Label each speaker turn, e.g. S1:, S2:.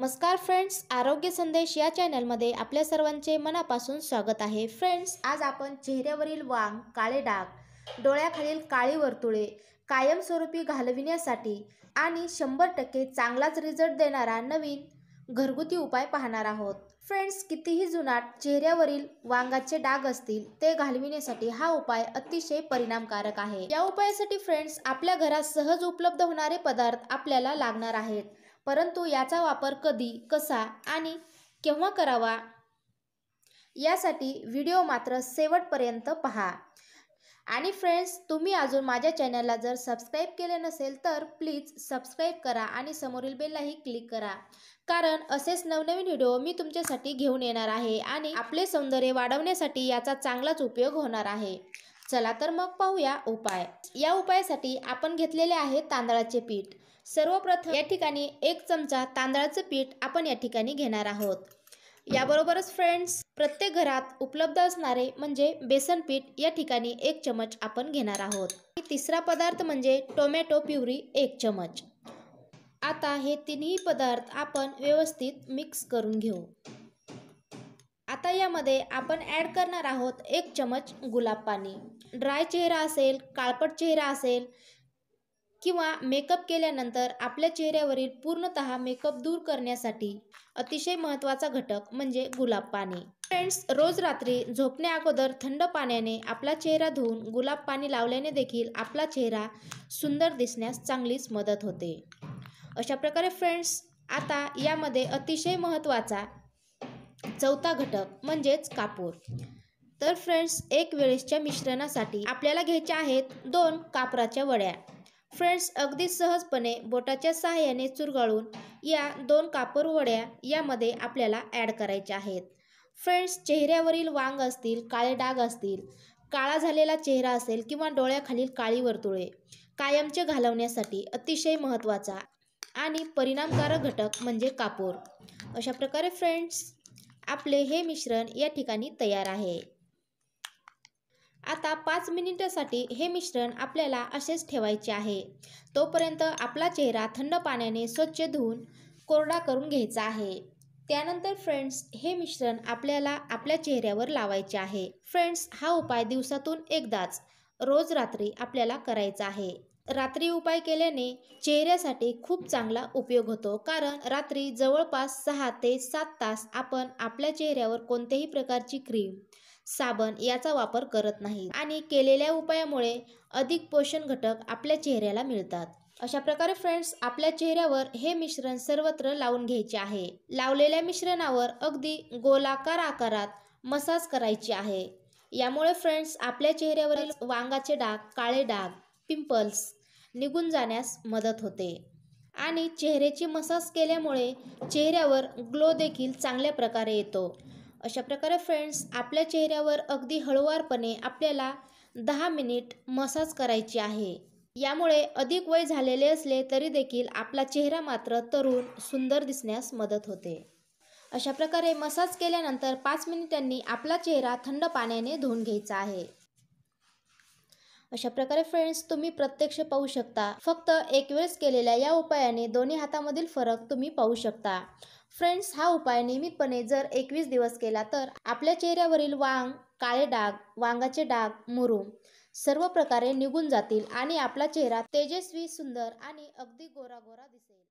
S1: नमस्कार फ्रेंड्स आरोग्य संदेश या चॅनलमध्ये आपल्या सर्वांचे मनापासून स्वागत आहे फ्रेंड्स आज आपण चेहऱ्यावरील वांग काळे डाग डोळ्याखालील काळी वर्तुळे कायमस्वरूपी घालविण्यासाठी आणि शंभर टक्के चांगलाच रिझल्ट देणारा नवीन घरगुती उपाय पाहणार आहोत फ्रेंड्स कितीही जुनाट चेहऱ्यावरील वांगाचे डाग असतील ते घालविण्यासाठी हा उपाय अतिशय परिणामकारक आहे या उपायासाठी फ्रेंड्स आपल्या घरात सहज उपलब्ध होणारे पदार्थ आपल्याला लागणार आहेत परंतु याचा वापर कधी कसा आणि केव्हा करावा यासाठी व्हिडिओ मात्र शेवटपर्यंत पहा आणि फ्रेंड्स तुम्ही अजून माझ्या चॅनलला जर सबस्क्राईब केले नसेल तर प्लीज सबस्क्राईब करा आणि समोरील बेललाही क्लिक करा कारण असेच नवनवीन व्हिडिओ मी तुमच्यासाठी घेऊन येणार आहे आणि आपले सौंदर्य वाढवण्यासाठी याचा चांगलाच उपयोग होणार आहे चला तर मग पाहूया उपाय या उपायासाठी आपण घेतलेले आहे तांदळाचे पीठ सर्वप्रथम या ठिकाणी एक चमचा तांदळाचं पीठ आपण या ठिकाणी घेणार आहोत याबरोबरच फ्रेंड्स प्रत्येक घरात उपलब्ध असणारे म्हणजे बेसन पीठ या ठिकाणी एक चमच आपण घेणार आहोत तिसरा पदार्थ म्हणजे टोमॅटो प्युरी एक चमच आता हे तिन्ही पदार्थ आपण व्यवस्थित मिक्स करून घेऊ आता यामध्ये आपण ॲड करणार आहोत एक चमच गुलाब पाणी ड्राय चेहरा असेल काळपट चेहरा असेल किंवा मेकअप केल्यानंतर आपल्या चेहऱ्यावरील पूर्णतः मेकअप दूर करण्यासाठी अतिशय महत्त्वाचा घटक म्हणजे गुलाब पाणी फ्रेंड्स रोज रात्री झोपण्या अगोदर थंड पाण्याने आपला चेहरा धुवून गुलाब पाणी लावल्याने देखील आपला चेहरा सुंदर दिसण्यास चांगलीच मदत होते अशा प्रकारे फ्रेंड्स आता यामध्ये अतिशय महत्त्वाचा चौथा घटक म्हणजेच कापूर तर फ्रेंड्स एक वेळेसच्या मिश्रणासाठी आपल्याला घ्यायच्या आहेत दोन कापराच्या वड्या फ्रेंड्स अगदी सहजपणे बोटाच्या सहाय्याने चुरगाळून या दोन कापूर वड्या यामध्ये आपल्याला ॲड करायच्या आहेत फ्रेंड्स चेहऱ्यावरील वांग असतील काळे डाग असतील काळा झालेला चेहरा असेल किंवा डोळ्याखालील काळी वर्तुळे कायमचे घालवण्यासाठी अतिशय महत्त्वाचा आणि परिणामकारक घटक म्हणजे कापूर अशा प्रकारे फ्रेंड्स आपले हे मिश्रण या ठिकाणी तयार आहे आता पाच मिनिटासाठी हे मिश्रण आपल्याला असेच ठेवायचे आहे तोपर्यंत आपला चेहरा थंड पाण्याने स्वच्छ धुवून कोरडा करून घ्यायचा आहे त्यानंतर फ्रेंड्स हे मिश्रण आपल्याला आपल्या चेहऱ्यावर लावायचे आहे फ्रेंड्स हा उपाय दिवसातून एकदाच रोज रात्री आपल्याला करायचा आहे रात्री उपाय केल्याने चेहऱ्यासाठी खूप चांगला उपयोग होतो कारण रात्री जवळपास सहा ते सात तास आपण आपल्या चेहऱ्यावर कोणत्याही प्रकारची क्रीम साबण याचा वापर करत नाही आणि केलेल्या उपायामुळे अधिक पोषण घटक आपल्या चेहऱ्याला मिळतात अशा प्रकारे फ्रेंड्स आपल्या चेहऱ्यावर हे मिश्रण सर्वत्र लावून घ्यायचे आहे लावलेल्या मिश्रणावर अगदी गोलाकार आकारात मसाज करायची आहे यामुळे फ्रेंड्स आपल्या चेहऱ्यावरील वांगाचे डाग काळे डाग पिंपल्स निघून जाण्यास मदत होते आणि चेहऱ्याची मसाज केल्यामुळे चेहऱ्यावर ग्लो देखील चांगल्या प्रकारे येतो अशा प्रकारे फ्रेंड्स आपल्या चेहऱ्यावर अगदी हळुवारपणे आपल्याला दहा मिनिट मसाज करायची आहे यामुळे अधिक वय झालेले असले तरी देखील आपला चेहरा मात्र तरुण सुंदर दिसण्यास मदत होते अशा प्रकारे मसाज केल्यानंतर पाच मिनिटांनी आपला चेहरा थंड पाण्याने धुवून घ्यायचा आहे अशा प्रकारे फ्रेंड्स तुम्ही प्रत्यक्ष पाहू शकता फक्त एक वेळेस केलेल्या या उपायाने दोन्ही हातामधील फरक तुम्ही पाहू शकता फ्रेंड्स हा उपाय नियमितपणे जर एकवीस दिवस केला तर आपल्या चेहऱ्यावरील वांग काळे डाग वांगाचे डाग मुरूम सर्व प्रकारे निघून जातील आणि आपला चेहरा तेजस्वी सुंदर आणि अगदी गोरा गोरा दिसेल